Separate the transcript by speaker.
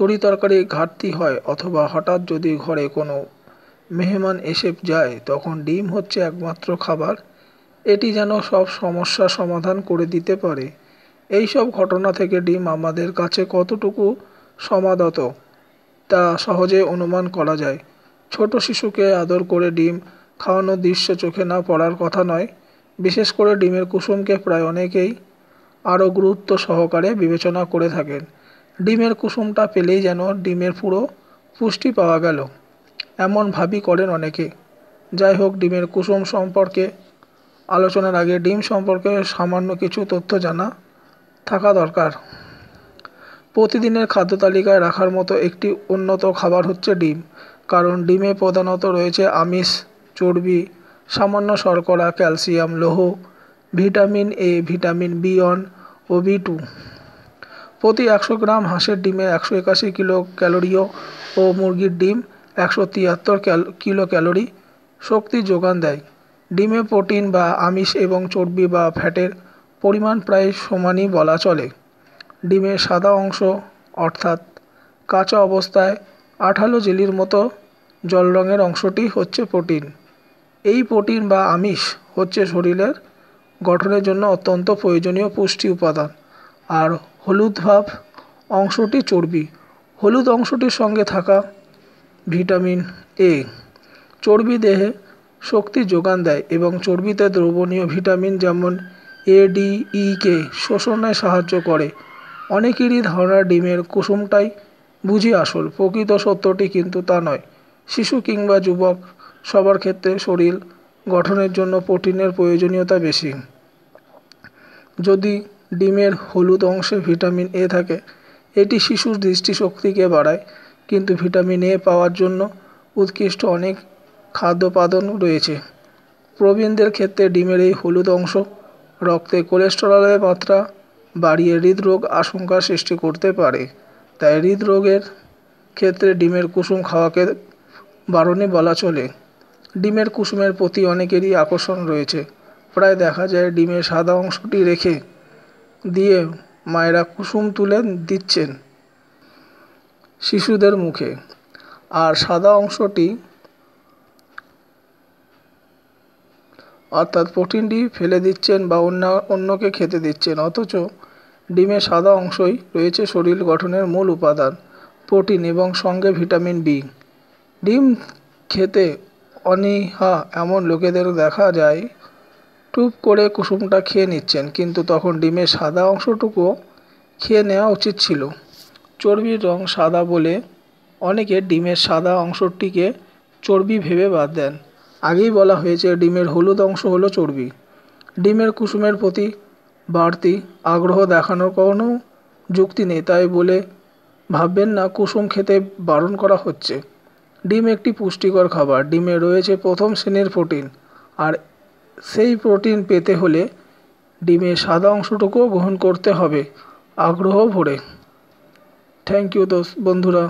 Speaker 1: তরিতরকারির ঘাটতি হয় অথবা হঠাৎ যদি ঘরে কোনো মেহমান এসে যায় তখন ডিম হচ্ছে একমাত্র খাবার এটি যেন সব সমস্যা সমাধান করে দিতে পারে এই সব ঘটনা থেকে ডিম আমাদের কাছে কতটুকু সমাদত তা সহজে অনুমান করা যায় ছোট শিশুকে আদর করে ডিম খাওয়ানোর দৃশ্য চোখে না পড়ার কথা নয় বিশেষ করে ডিমের কুসুমকে প্রায় অনেকেই আরও গুরুত্ব সহকারে বিবেচনা করে থাকেন ডিমের কুসুমটা পেলেই যেন ডিমের পুরো পুষ্টি পাওয়া গেল এমন ভাবি করেন অনেকে যাই হোক ডিমের কুসুম সম্পর্কে আলোচনার আগে ডিম সম্পর্কে সামান্য কিছু তথ্য জানা থাকা দরকার প্রতিদিনের খাদ্য তালিকায় রাখার মতো একটি উন্নত খাবার হচ্ছে ডিম কারণ ডিমে প্রধানত রয়েছে আমিষ চর্বি সামান্য শর্করা ক্যালসিয়াম লৌহ vitamin A vitamin B one ও বি টু প্রতি একশো গ্রাম হাঁসের ডিমে একশো একাশি কিলো ক্যালোরিও ও মুরগির ডিম একশো তিয়াত্তর কিলো ক্যালোরি শক্তি যোগান দেয় ডিমে প্রোটিন বা আমিষ এবং চর্বি বা ফ্যাটের পরিমাণ প্রায় সমানই বলা চলে ডিমের সাদা অংশ অর্থাৎ কাঁচা অবস্থায় আঠালো জেলির মতো জল রঙের অংশটি হচ্ছে প্রোটিন এই প্রোটিন বা আমিষ হচ্ছে শরীরের গঠনের জন্য অত্যন্ত প্রয়োজনীয় পুষ্টি উপাদান আর হলুদ ভাব অংশটি চর্বি হলুদ অংশটির সঙ্গে থাকা ভিটামিন এ চর্বি দেহে শক্তি যোগান দেয় এবং চর্বিতে দ্রবণীয় ভিটামিন যেমন এ ডি ই কে শোষণে সাহায্য করে অনেকেরই ধারণা ডিমের কুসুমটাই বুঝি আসল প্রকৃত সত্যটি কিন্তু তা নয় শিশু কিংবা যুবক সবার ক্ষেত্রে শরীর গঠনের জন্য প্রোটিনের প্রয়োজনীয়তা বেশি যদি ডিমের হলুদ অংশে ভিটামিন এ থাকে এটি শিশুর দৃষ্টিশক্তিকে বাড়ায় কিন্তু ভিটামিন এ পাওয়ার জন্য উৎকৃষ্ট অনেক খাদ্য উপাদান রয়েছে প্রবীণদের ক্ষেত্রে ডিমের এই হলুদ অংশ রক্তে কোলেস্টেরলের মাত্রা বাড়িয়ে হৃদরোগ আশঙ্কা সৃষ্টি করতে পারে তাই হৃদরোগের ক্ষেত্রে ডিমের কুসুম খাওয়াকে বারণে বলা চলে ডিমের কুসুমের প্রতি অনেকেরই আকর্ষণ রয়েছে প্রায় দেখা যায় ডিমের সাদা অংশটি রেখে দিয়ে মায়েরা কুসুম তুলে দিচ্ছেন শিশুদের মুখে আর সাদা অংশটি অর্থাৎ প্রোটিনটি ফেলে দিচ্ছেন বা অন্য অন্যকে খেতে দিচ্ছেন অথচ ডিমের সাদা অংশই রয়েছে শরীর গঠনের মূল উপাদান প্রোটিন এবং সঙ্গে ভিটামিন বি ডিম খেতে অনীহা এমন লোকেদের দেখা যায় টুপ করে কুসুমটা খেয়ে নিচ্ছেন কিন্তু তখন ডিমের সাদা অংশটুকু খেয়ে নেওয়া উচিত ছিল চর্বির রং সাদা বলে অনেকে ডিমের সাদা অংশটিকে চর্বি ভেবে বাদ দেন আগেই বলা হয়েছে ডিমের হলুদ অংশ হলো চর্বি ডিমের কুসুমের প্রতি বাড়তি আগ্রহ দেখানোর কোনো যুক্তি নেই তাই বলে ভাববেন না কুসুম খেতে বারণ করা হচ্ছে ডিম একটি পুষ্টিকর খাবার ডিমে রয়েছে প্রথম শ্রেণীর প্রোটিন আর সেই প্রোটিন পেতে হলে ডিমের সাদা অংশটুকুও গ্রহণ করতে হবে আগ্রহ ভরে থ্যাংক ইউ দোস্ত বন্ধুরা